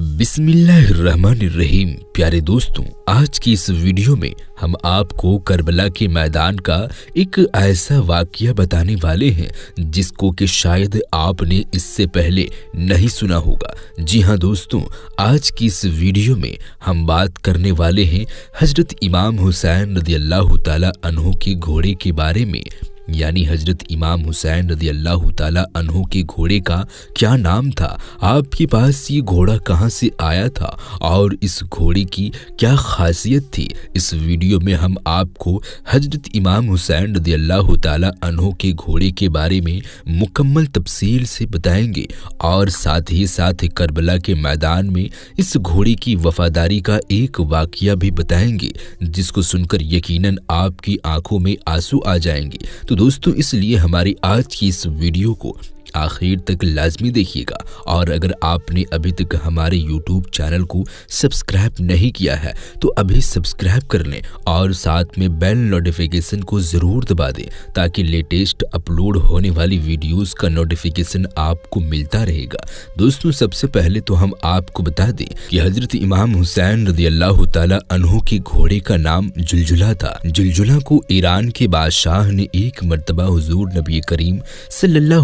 रहीम प्यारे दोस्तों आज की इस वीडियो में हम आपको करबला के मैदान का एक ऐसा वाक्य बताने वाले हैं जिसको कि शायद आपने इससे पहले नहीं सुना होगा जी हाँ दोस्तों आज की इस वीडियो में हम बात करने वाले हैं हजरत इमाम हुसैन रदी अल्लाह तला के घोड़े के बारे में यानी हजरत इमाम हुसैन रजी अल्लाह अनहों के घोड़े का क्या नाम था आपके पास ये घोड़ा कहाँ से आया था और इस घोड़े की क्या खासियत थी इस वीडियो में हम आपको हजरत इमाम हुसैन रजी अल्लाह अनहों के घोड़े के बारे में मुकम्मल तफसील से बताएंगे और साथ ही साथ करबला के मैदान में इस घोड़े की वफादारी का एक वाक्य भी बताएंगे जिसको सुनकर यकीनन आपकी आंखों में आंसू आ जाएंगे तो दोस्तों इसलिए हमारी आज की इस वीडियो को आखिर तक लाजमी देखिएगा और अगर आपने अभी तक हमारे यूट्यूब चैनल को सब्सक्राइब नहीं किया है तो अभी सब्सक्राइब कर लें और साथ में बेल नोटिफिकेशन को ज़रूर दबा दें ताकि लेटेस्ट अपलोड होने वाली वीडियोस का नोटिफिकेशन आपको मिलता रहेगा दोस्तों सबसे पहले तो हम आपको बता दें कि हजरत इमाम हुसैन रदी अल्लाह तहों के घोड़े का नाम जुलझुला था जुलझुला को ईरान के बादशाह ने एक मरतबा हजूर नबी करीम सल्ला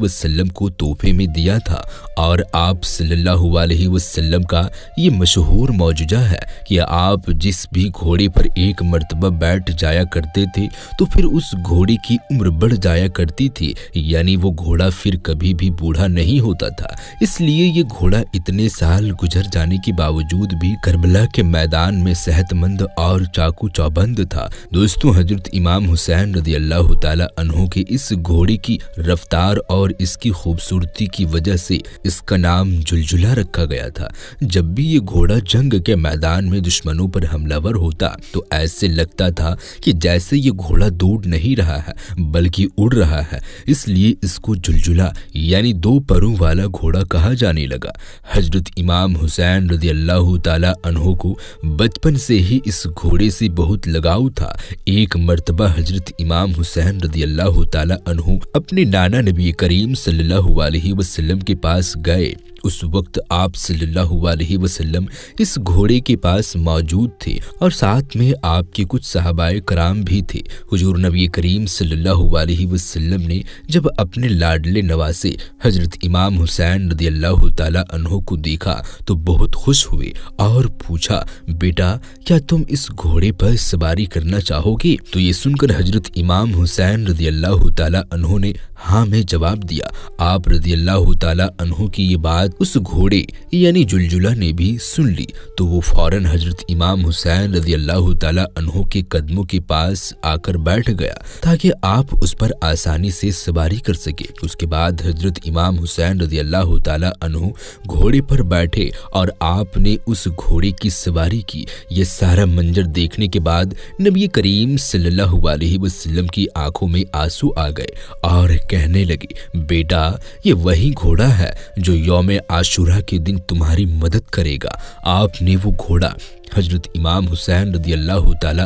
वसल्लम को तोहफे में दिया था और आप सल्लल्लाहु अलैहि वसल्लम का ये मशहूर मौजूदा है कि आप जिस भी घोड़े पर एक मरतबा बैठ जाया करते थे तो फिर उस घोड़े की उम्र बढ़ जाया करती थी यानी वो घोड़ा फिर कभी भी बूढ़ा नहीं होता था इसलिए ये घोड़ा इतने साल गुजर जाने के बावजूद भी करबला के मैदान में सेहतमंद और चाकू चौबंद था दोस्तों हजरत इमाम हुसैन रजी अल्लाह तहों के इस घोड़े की रफ्तार और और इसकी खूबसूरती की वजह से इसका नाम जुलझुला रखा गया था जब भी ये घोड़ा जंग के मैदान में दुश्मनों पर हमलावर होता तो ऐसे लगता था कि जैसे ये घोड़ा दौड़ नहीं रहा है बल्कि उड़ रहा है इसलिए इसको जुलझुला यानी दो परों वाला घोड़ा कहा जाने लगा हजरत इमाम हुसैन रजी अल्लाह तहों को बचपन से ही इस घोड़े से बहुत लगाव था एक मरतबा हजरत इमाम हुसैन रजी अल्लाह तहों अपने नाना नबी कर करीम सल्लल्लाहु अलैहि वसल्लम के पास गए उस वक्त आप सल्लल्लाहु अलैहि वसल्लम इस घोड़े के पास मौजूद थे और साथ में आपके कुछ सहाबाए कराम भी थे हुजूर नबी करीम सल्लल्लाहु अलैहि वसल्लम ने जब अपने लाडले नवासे हजरत इमाम हुसैन रदी अल्लाह तहो को देखा तो बहुत खुश हुए और पूछा बेटा क्या तुम इस घोड़े पर सवारी करना चाहोगे तो ये सुनकर हजरत इमाम हुसैन रदी अल्लाह तहो ने हाँ में जवाब दिया आप रदी अल्लाह तहों की ये बात बात उस घोड़े यानी जुलजुला ने भी सुन ली तो वो फौरन हजरत इमाम हुसैन रजी अल्लाह तहों के कदमों के पास आकर बैठ गया ताकि आप उस पर आसानी से सवारी कर सके उसके बाद हजरत इमाम हुसैन रजी अल्लाह तहों घोड़े पर बैठे और आपने उस घोड़े की सवारी की यह सारा मंजर देखने के बाद नबी करीम सल्लल्लाहु अलैहि वसल्लम की आंखों में आंसू आ गए और कहने लगे बेटा ये वही घोड़ा है जो योम आशुरा के दिन तुम्हारी मदद करेगा आपने वो घोड़ा हजरत इमाम हुसैन रदी अल्लाह तु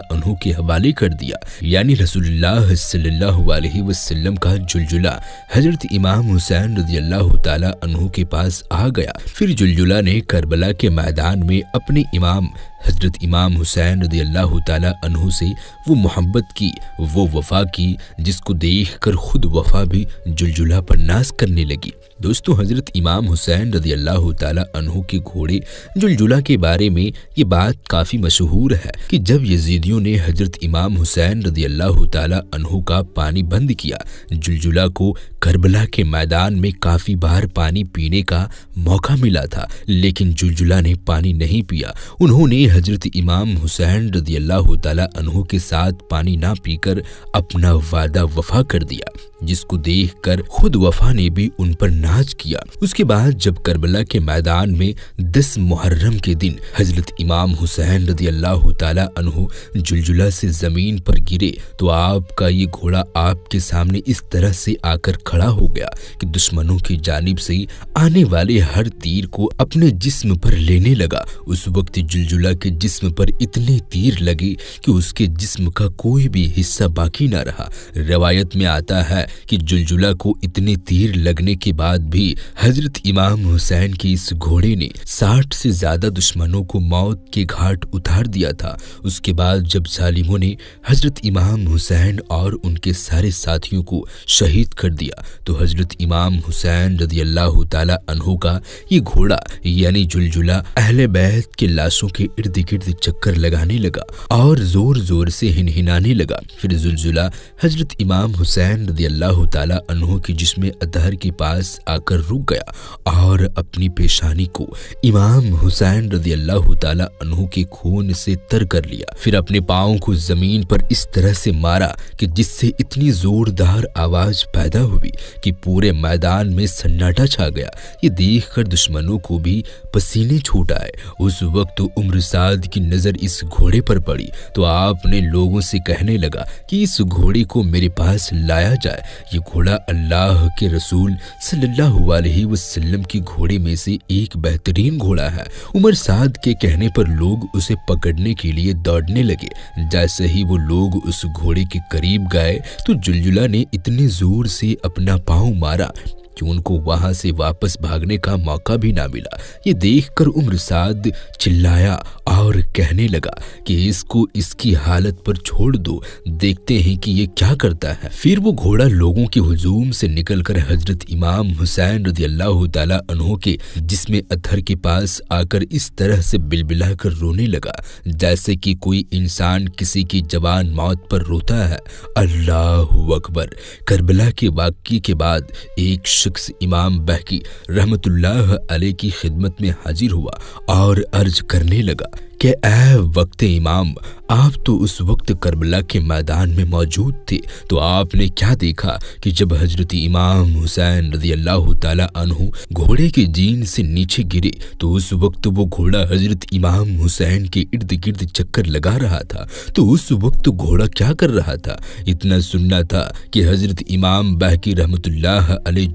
के हवाले कर दिया यानी रसुल्लाम का जुलजुला हजरत इमाम हुसैन रदी अल्लाह तला के पास आ गया फिर जुलजुला ने करबला के मैदान में अपने इमाम हजरत इमाम हुसैन रदी अल्लाह तु से वो मोहब्बत की वो वफ़ा की जिसको देख कर ख़ुद वफ़ा भी जुलझुला पर नाश करने लगी दोस्तों हज़रत इमाम हुसैन रदी अल्लाह तु के घोड़े जुलझुला के बारे में ये बात काफ़ी मशहूर है कि जब यजीदियों ने हज़रत इमाम हुसैन रदी अल्लाह तु का पानी बंद किया जुलजुला को करबला के मैदान में काफ़ी बार पानी पीने का मौका मिला था लेकिन जुलझुला ने पानी नहीं पिया उन्होंने हजरत इमाम हुसैन रदी अल्लाह तला के साथ पानी ना पीकर अपना वादा वफा कर दिया जिसको देखकर खुद वफा ने भी उन पर नाच किया उसके बाद जब करबला के मैदान में दस मुहर्रम के दिन हजरत इमाम हुसैन रजी अल्लाह तु जुलजुला से जमीन पर गिरे तो आपका ये घोड़ा आपके सामने इस तरह से आकर खड़ा हो गया कि दुश्मनों की जानिब से आने वाले हर तीर को अपने जिस्म पर लेने लगा उस वक्त जुलजुला के जिस्म पर इतने तीर लगे कि उसके जिस्म का कोई भी हिस्सा बाकी ना रहा रवायत में आता है कि जुलजुला को इतने तीर लगने के बाद भी हजरत इमाम हुसैन के इस घोड़े ने साठ से ज्यादा दुश्मनों को मौत के घाट उतार दिया था उसके बाद जब जालिमों ने हजरत इमाम हुसैन और उनके सारे साथियों को शहीद कर दिया तो हजरत इमाम हुसैन रदी अल्लाह तहों का ये घोड़ा यानी जुलजुला अहले बैत के लाशों के इर्द गिर्द चक्कर लगाने लगा और जोर जोर से हिनहिनाने लगा फिर जुलजुला हजरत इमाम हुसैन रदी अल्लाह रजील्ला तु के जिसमें अतहर के पास आकर रुक गया और अपनी पेशानी को इमाम हुसैन रजील्ला तु के खून से तर कर लिया फिर अपने पाओ को जमीन पर इस तरह से मारा कि जिससे इतनी जोरदार आवाज पैदा हुई कि पूरे मैदान में सन्नाटा छा गया ये देखकर दुश्मनों को भी पसीने छूट आए उस वक्त तो उम्र साद की नजर इस घोड़े पर पड़ी तो आपने लोगों से कहने लगा कि इस घोड़े को मेरे पास लाया जाए ये घोड़ा अल्लाह के रसूल सल्लल्लाहु अलैहि वसल्लम के घोड़े में से एक बेहतरीन घोड़ा है उमर साद के कहने पर लोग उसे पकड़ने के लिए दौड़ने लगे जैसे ही वो लोग उस घोड़े के करीब गए तो जुलजुला ने इतने जोर से अपना पाँव मारा कि उनको वहां से वापस भागने का मौका भी ना मिला ये देखकर उम्रसाद चिल्लाया और कहने लगा कि इसको इसकी हालत पर छोड़ दो देखते हैं कि ये क्या करता है फिर वो घोड़ा लोगों के हुजूम से निकलकर हजरत इमाम हुसैन रजी अल्लाह तहों के जिसमें अथर के पास आकर इस तरह से बिलबिला कर रोने लगा जैसे कि कोई इंसान किसी की जवान मौत पर रोता है अल्लाह अकबर करबला के वाक्य के बाद एक शख्स इमाम बहकी रहमतुल्लाह अलैह की खिदमत में हाजिर हुआ और अर्ज करने लगा कि ए वक्त इमाम आप तो उस वक्त करबला के मैदान में मौजूद थे तो आपने क्या देखा कि जब हजरत इमाम हुसैन रजी अल्लाह तु घोड़े के जीन से नीचे गिरे तो उस वक्त वो घोड़ा हजरत इमाम हुसैन के इर्द गिर्द चक्कर लगा रहा था तो उस वक्त घोड़ा क्या कर रहा था इतना सुनना था कि हजरत इमाम बहकी रहमत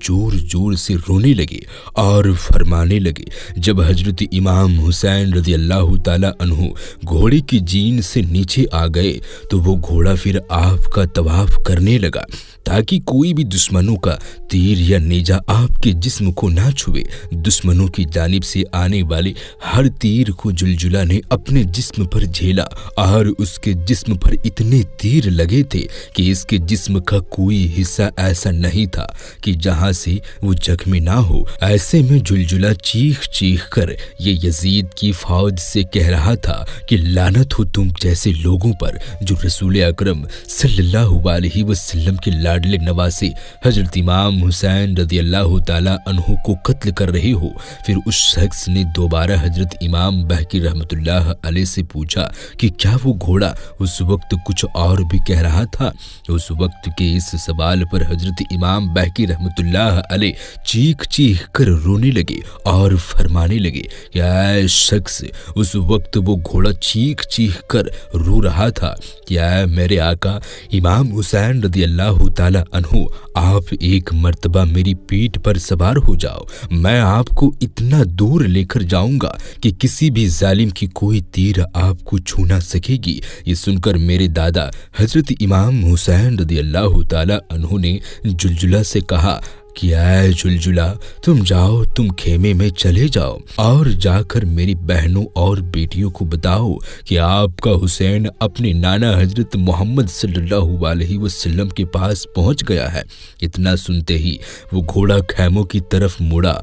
जोर जोर से रोने लगे और फरमाने लगे जब हजरत इमाम हुसैन रजी अल्लाह तला अनहु घोड़े की जीन से नीचे आ गए तो वो घोड़ा फिर आपका तवाफ करने लगा ताकि कोई भी दुश्मनों का तीर या नेजा आपके जिस्म को ना छुए दुश्मनों की जानिब से आने वाले हर तीर को जुलजुला ने अपने जिस्म पर झेला और उसके जिस्म पर इतने तीर लगे थे कि इसके जिस्म का कोई हिस्सा ऐसा नहीं था कि जहां से वो जख्मी ना हो ऐसे में जुलजुला चीख चीख कर ये यजीद की फौज से कह रहा कहा था कि लानत हो तुम जैसे लोगों पर जो रसूल अक्रम सल्लल्लाहु अलैहि वसल्लम के लाडले नवासे हजरत इमाम हुसैन रजी अल्लाह तहों को कत्ल कर रहे हो फिर उस शख्स ने दोबारा हजरत इमाम बहकी रहमतुल्लाह अलैह से पूछा कि क्या वो घोड़ा उस वक्त कुछ और भी कह रहा था उस वक्त के इस सवाल पर हजरत इमाम बहकी रहमतुल्लाह अलैह चीख चीख कर रोने लगे और फरमाने लगे क्या शख्स उस वक्त तो वो घोड़ा चीख चीख कर रो रहा था क्या मेरे आका इमाम हुसैन रदी अल्लाह अनहु आप एक मर्तबा मेरी पीठ पर सवार हो जाओ मैं आपको इतना दूर लेकर जाऊंगा कि किसी भी जालिम की कोई तीर आपको छू ना सकेगी ये सुनकर मेरे दादा हजरत इमाम हुसैन रदी अल्लाह अनहु ने जुलजुला से कहा किया है जुलजुला तुम जाओ तुम खेमे में चले जाओ और जाकर मेरी बहनों और बेटियों को बताओ कि आपका हुसैन अपने नाना हजरत मोहम्मद सल्लल्लाहु अलैहि वसल्लम के पास पहुंच गया है इतना सुनते ही वो घोड़ा खेमों की तरफ मुड़ा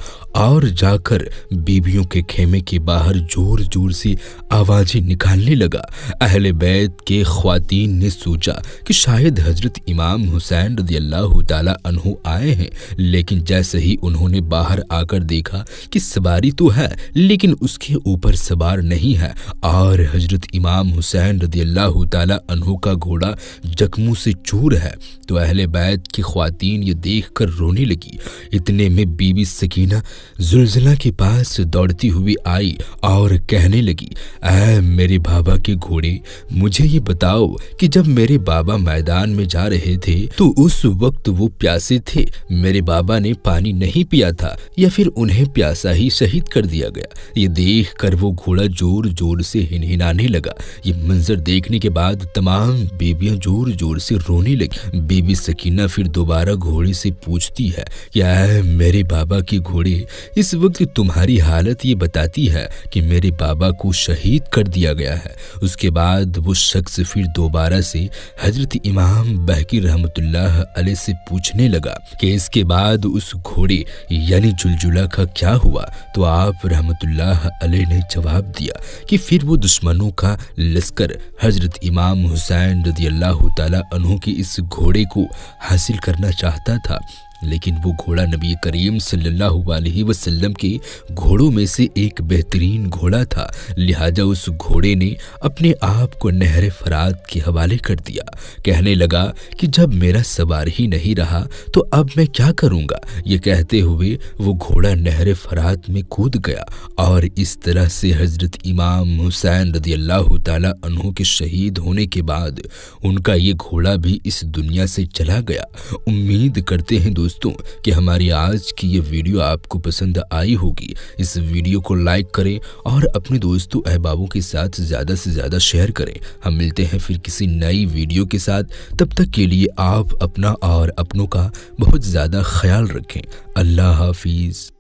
और जाकर बीबियों के खेमे के बाहर जोर जोर से आवाज़ें निकालने लगा अहले बैत के खातिन ने सोचा कि शायद हजरत इमाम हुसैन रजी अल्लाह आए हैं लेकिन जैसे ही उन्होंने बाहर आकर देखा कि सवारी तो है लेकिन उसके ऊपर सवार नहीं है और हजरत इमाम हुसैन रदी अल्लाह तहों का घोड़ा जख्मू से चूर है तो अहले बैत की खातन ये देख कर रोने लगी इतने में बीबी सकीना जुलजला के पास दौड़ती हुई आई और कहने लगी ऐ मेरे बाबा के घोड़े मुझे ये बताओ कि जब मेरे बाबा मैदान में जा रहे थे तो उस वक्त वो प्यासे थे मेरे बाबा ने पानी नहीं पिया था या फिर उन्हें प्यासा ही शहीद कर दिया गया ये देख कर वो घोड़ा जोर जोर से हिनहिनाने लगा ये मंजर देखने के बाद तमाम बेबियां जोर जोर से रोने लगी बेबी सकीना फिर दोबारा घोड़े से पूछती है क्या मेरे बाबा के घोड़े इस वक्त तुम्हारी हालत ये बताती है कि मेरे बाबा को शहीद कर दिया गया है उसके बाद वो शख्स फिर दोबारा से हजरत इमाम बहकी रहमतुल्लाह से पूछने लगा कि इसके बाद बाद उस घोड़े यानी जुलजुला का क्या हुआ तो आप रहमतुल्लाह अले ने जवाब दिया कि फिर वो दुश्मनों का लश्कर हजरत इमाम हुसैन रजी अल्लाह तला की इस घोड़े को हासिल करना चाहता था लेकिन वो घोड़ा नबी करीम सल्लल्लाहु अलैहि वसल्लम के घोड़ों में से एक बेहतरीन घोड़ा था लिहाजा उस घोड़े ने अपने आप को नहर फरात के हवाले कर दिया कहने लगा कि जब मेरा सवार ही नहीं रहा तो अब मैं क्या करूँगा ये कहते हुए वो घोड़ा नहर फरात में कूद गया और इस तरह से हज़रत इमाम हुसैन रदी अल्लाह तहों के शहीद होने के बाद उनका ये घोड़ा भी इस दुनिया से चला गया उम्मीद करते हैं दोस्तों कि हमारी आज की ये वीडियो आपको पसंद आई होगी इस वीडियो को लाइक करें और अपने दोस्तों अहबाबों के साथ ज़्यादा से ज़्यादा शेयर करें हम मिलते हैं फिर किसी नई वीडियो के साथ तब तक के लिए आप अपना और अपनों का बहुत ज़्यादा ख्याल रखें अल्लाह हाफिज़